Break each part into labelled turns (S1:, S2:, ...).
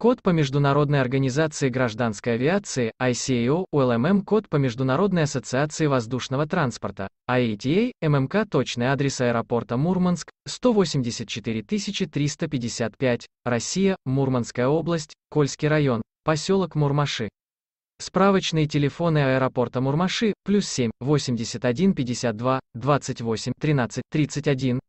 S1: Код по Международной организации гражданской авиации, ICAO, УЛММ код по Международной ассоциации воздушного транспорта, IATA, ММК точный адрес аэропорта Мурманск, 184 355, Россия, Мурманская область, Кольский район, поселок Мурмаши. Справочные телефоны аэропорта Мурмаши, плюс 7, 81 52, 28, 13, 31,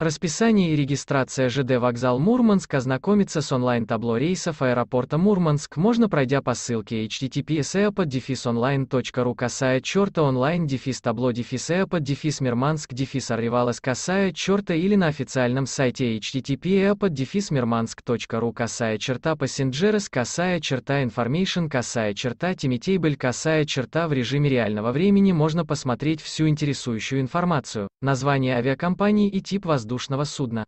S1: Расписание и регистрация ЖД «Вокзал Мурманск» ознакомиться с онлайн-табло рейсов аэропорта Мурманск можно пройдя по ссылке https://eapod-online.ru касая черта онлайн дефис табло дефис eapod дефис мирманск дефис арривалос касая черта или на официальном сайте http eapod дефис мирманск.ру касая черта пассенджерес касая черта information касая черта тимитейбль касая черта в режиме реального времени можно посмотреть всю интересующую информацию, название авиакомпании и тип воздушного воздушного судна.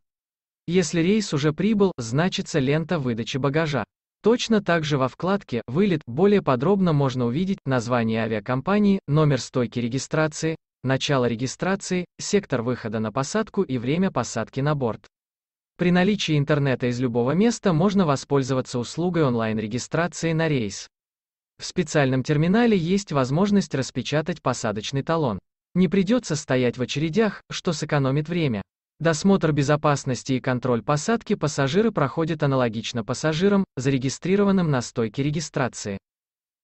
S1: Если рейс уже прибыл, значится лента выдачи багажа. Точно так же во вкладке «Вылет» более подробно можно увидеть название авиакомпании, номер стойки регистрации, начало регистрации, сектор выхода на посадку и время посадки на борт. При наличии интернета из любого места можно воспользоваться услугой онлайн-регистрации на рейс. В специальном терминале есть возможность распечатать посадочный талон. Не придется стоять в очередях, что сэкономит время. Досмотр безопасности и контроль посадки пассажиры проходят аналогично пассажирам, зарегистрированным на стойке регистрации.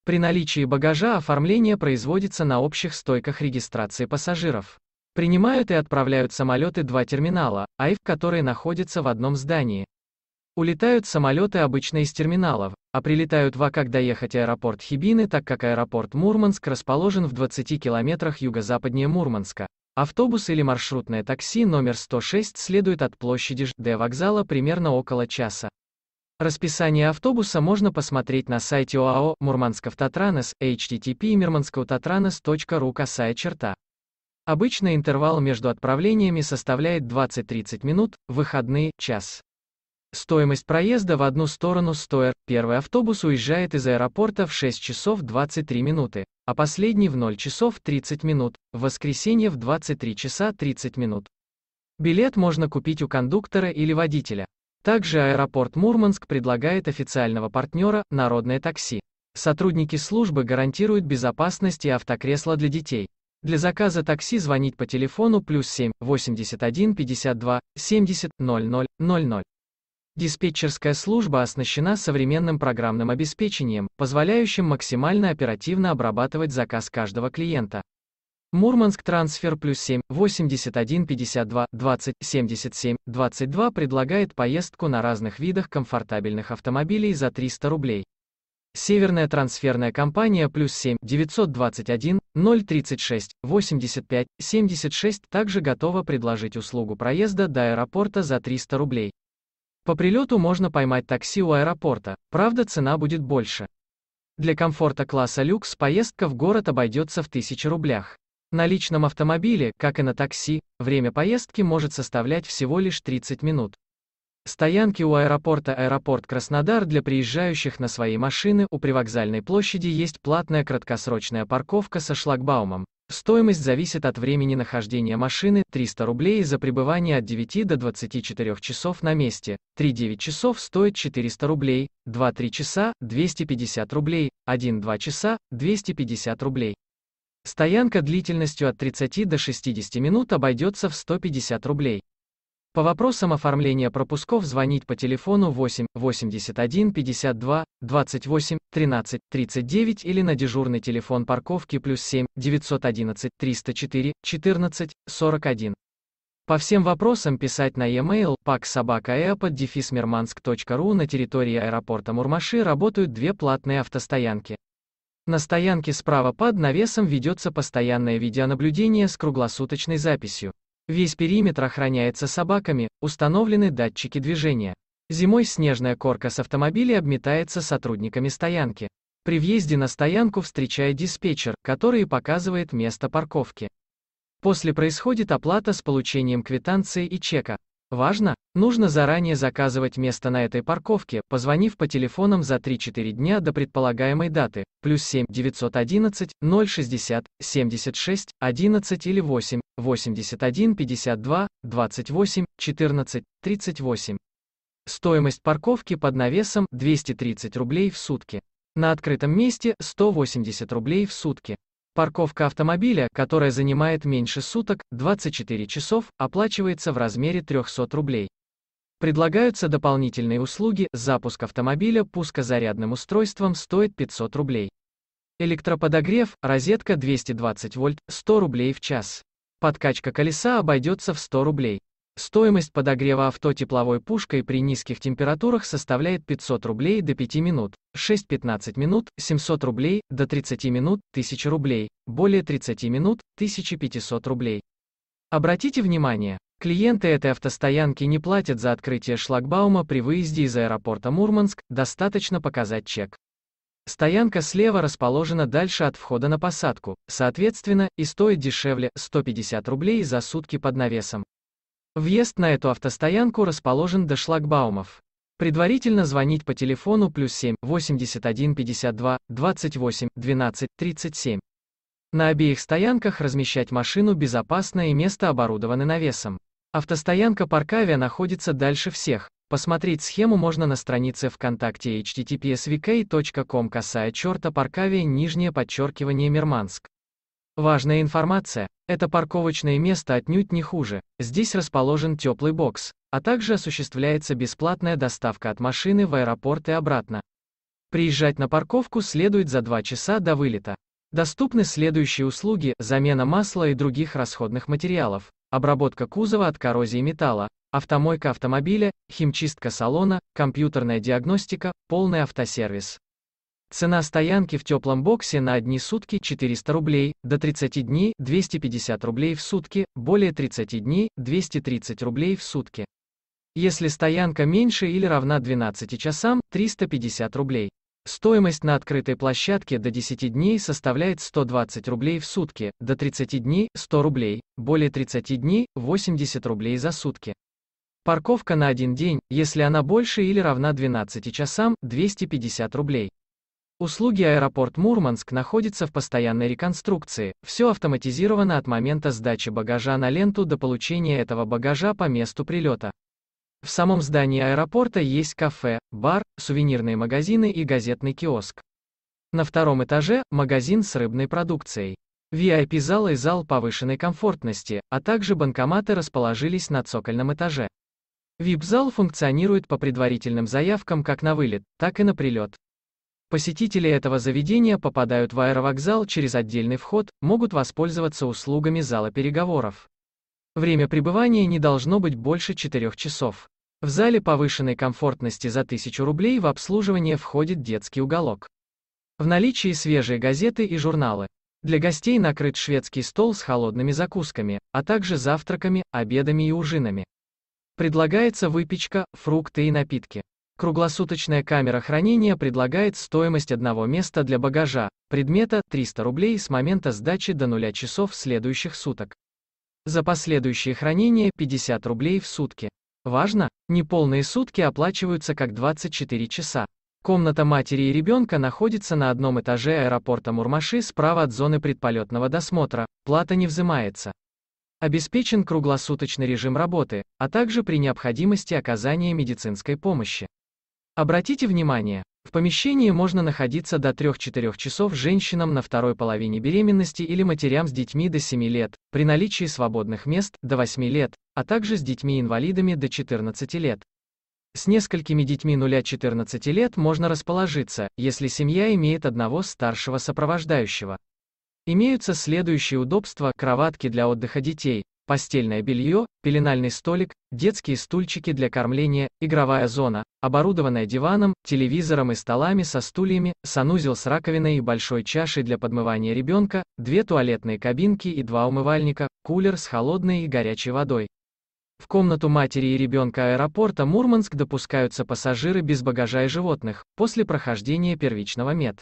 S1: При наличии багажа оформление производится на общих стойках регистрации пассажиров. Принимают и отправляют самолеты два терминала, АИФ, которые находятся в одном здании. Улетают самолеты обычно из терминалов, а прилетают в А как доехать аэропорт Хибины, так как аэропорт Мурманск расположен в 20 километрах юго-западнее Мурманска, Автобус или маршрутное такси номер 106 следует от площади ЖД вокзала примерно около часа. Расписание автобуса можно посмотреть на сайте ОАО «Мурмансковтотранес» http мирманскоутотранес.ру косая черта. Обычно интервал между отправлениями составляет 20-30 минут, выходные – час. Стоимость проезда в одну сторону стоя. Первый автобус уезжает из аэропорта в 6 часов 23 минуты, а последний в 0 часов 30 минут, в воскресенье в 23 часа 30 минут. Билет можно купить у кондуктора или водителя. Также аэропорт Мурманск предлагает официального партнера «Народное такси». Сотрудники службы гарантируют безопасность и автокресла для детей. Для заказа такси звонить по телефону плюс 7 81 52 70 00 00. Диспетчерская служба оснащена современным программным обеспечением, позволяющим максимально оперативно обрабатывать заказ каждого клиента. Мурманск Трансфер плюс 7, 81, 52, 20, 77, 22 предлагает поездку на разных видах комфортабельных автомобилей за 300 рублей. Северная трансферная компания плюс 7, 921, 036, 85, 76 также готова предложить услугу проезда до аэропорта за 300 рублей. По прилету можно поймать такси у аэропорта, правда цена будет больше. Для комфорта класса люкс поездка в город обойдется в 1000 рублях. На личном автомобиле, как и на такси, время поездки может составлять всего лишь 30 минут. Стоянки у аэропорта «Аэропорт Краснодар» для приезжающих на свои машины у привокзальной площади есть платная краткосрочная парковка со шлагбаумом, Стоимость зависит от времени нахождения машины, 300 рублей за пребывание от 9 до 24 часов на месте, 3-9 часов стоит 400 рублей, 2-3 часа – 250 рублей, 1-2 часа – 250 рублей. Стоянка длительностью от 30 до 60 минут обойдется в 150 рублей. По вопросам оформления пропусков звонить по телефону 8 81 52 28 13 39 или на дежурный телефон парковки плюс 7 911 304 14 41. По всем вопросам писать на e-mail paksobaka.airpod.defismirmansk.ru На территории аэропорта Мурмаши работают две платные автостоянки. На стоянке справа под навесом ведется постоянное видеонаблюдение с круглосуточной записью. Весь периметр охраняется собаками, установлены датчики движения. Зимой снежная корка с автомобилей обметается сотрудниками стоянки. При въезде на стоянку встречает диспетчер, который показывает место парковки. После происходит оплата с получением квитанции и чека. Важно, нужно заранее заказывать место на этой парковке, позвонив по телефонам за 3-4 дня до предполагаемой даты, плюс 7 911 060 76 11 или 8 81 52 28 14 38. Стоимость парковки под навесом 230 рублей в сутки. На открытом месте 180 рублей в сутки. Парковка автомобиля, которая занимает меньше суток, 24 часов, оплачивается в размере 300 рублей. Предлагаются дополнительные услуги, запуск автомобиля пускозарядным устройством стоит 500 рублей. Электроподогрев, розетка 220 вольт, 100 рублей в час. Подкачка колеса обойдется в 100 рублей. Стоимость подогрева авто тепловой пушкой при низких температурах составляет 500 рублей до 5 минут, 6-15 минут, 700 рублей, до 30 минут, 1000 рублей, более 30 минут, 1500 рублей. Обратите внимание, клиенты этой автостоянки не платят за открытие шлагбаума при выезде из аэропорта Мурманск, достаточно показать чек. Стоянка слева расположена дальше от входа на посадку, соответственно, и стоит дешевле 150 рублей за сутки под навесом. Въезд на эту автостоянку расположен до шлагбаумов. Предварительно звонить по телефону плюс 7 81 52 28 12 37. На обеих стоянках размещать машину безопасно и место оборудованы навесом. Автостоянка Паркавия находится дальше всех. Посмотреть схему можно на странице ВКонтакте https.vk.com косая черта Паркавия нижнее подчеркивание Мирманск. Важная информация. Это парковочное место отнюдь не хуже. Здесь расположен теплый бокс, а также осуществляется бесплатная доставка от машины в аэропорт и обратно. Приезжать на парковку следует за 2 часа до вылета. Доступны следующие услуги – замена масла и других расходных материалов, обработка кузова от коррозии металла, автомойка автомобиля, химчистка салона, компьютерная диагностика, полный автосервис. Цена стоянки в теплом боксе на одни сутки 400 рублей, до 30 дней 250 рублей в сутки, более 30 дней 230 рублей в сутки. Если стоянка меньше или равна 12 часам, 350 рублей. Стоимость на открытой площадке до 10 дней составляет 120 рублей в сутки, до 30 дней – 100 рублей, более 30 дней – 80 рублей за сутки. Парковка на один день, если она больше или равна 12 часам, 250 рублей. Услуги аэропорт Мурманск находятся в постоянной реконструкции, все автоматизировано от момента сдачи багажа на ленту до получения этого багажа по месту прилета. В самом здании аэропорта есть кафе, бар, сувенирные магазины и газетный киоск. На втором этаже – магазин с рыбной продукцией. VIP-зал и зал повышенной комфортности, а также банкоматы расположились на цокольном этаже. VIP-зал функционирует по предварительным заявкам как на вылет, так и на прилет. Посетители этого заведения попадают в аэровокзал через отдельный вход, могут воспользоваться услугами зала переговоров. Время пребывания не должно быть больше 4 часов. В зале повышенной комфортности за 1000 рублей в обслуживание входит детский уголок. В наличии свежие газеты и журналы. Для гостей накрыт шведский стол с холодными закусками, а также завтраками, обедами и ужинами. Предлагается выпечка, фрукты и напитки. Круглосуточная камера хранения предлагает стоимость одного места для багажа, предмета 300 рублей с момента сдачи до 0 часов следующих суток. За последующее хранение 50 рублей в сутки. Важно, неполные сутки оплачиваются как 24 часа. Комната матери и ребенка находится на одном этаже аэропорта Мурмаши справа от зоны предполетного досмотра, плата не взимается. Обеспечен круглосуточный режим работы, а также при необходимости оказания медицинской помощи. Обратите внимание, в помещении можно находиться до 3-4 часов женщинам на второй половине беременности или матерям с детьми до 7 лет, при наличии свободных мест до 8 лет, а также с детьми-инвалидами до 14 лет. С несколькими детьми 0-14 лет можно расположиться, если семья имеет одного старшего сопровождающего. Имеются следующие удобства, кроватки для отдыха детей, постельное белье, пеленальный столик, детские стульчики для кормления, игровая зона, оборудованная диваном, телевизором и столами со стульями, санузел с раковиной и большой чашей для подмывания ребенка, две туалетные кабинки и два умывальника, кулер с холодной и горячей водой. В комнату матери и ребенка аэропорта Мурманск допускаются пассажиры без багажа и животных, после прохождения первичного мед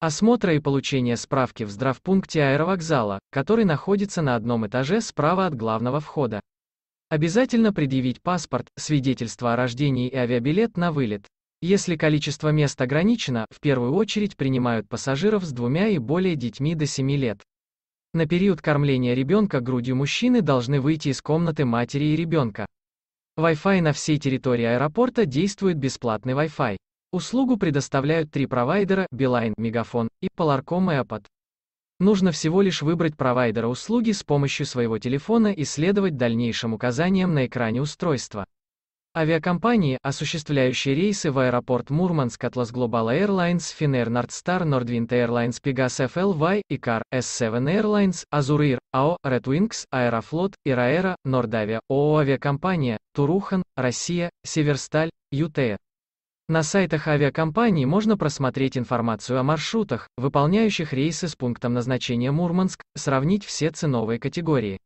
S1: осмотра и получения справки в здравпункте аэровокзала, который находится на одном этаже справа от главного входа. Обязательно предъявить паспорт, свидетельство о рождении и авиабилет на вылет. Если количество мест ограничено, в первую очередь принимают пассажиров с двумя и более детьми до 7 лет. На период кормления ребенка грудью мужчины должны выйти из комнаты матери и ребенка. Wi-Fi на всей территории аэропорта действует бесплатный Wi-Fi. Услугу предоставляют три провайдера Билайн, Мегафон и Polarcom и Нужно всего лишь выбрать провайдера услуги с помощью своего телефона и следовать дальнейшим указаниям на экране устройства. Авиакомпании, осуществляющие рейсы в аэропорт Мурманск Atlas Global Airlines, Finnair Nordstar, Nordwind Airlines, Pegas FLY, Икар, S7 Airlines, Azur Air, Red Wings, Аэрофлот, Ираэра, Nordavia. ООО Авиакомпания, Турухан, Россия, Северсталь, ЮТР. На сайтах авиакомпаний можно просмотреть информацию о маршрутах, выполняющих рейсы с пунктом назначения Мурманск, сравнить все ценовые категории.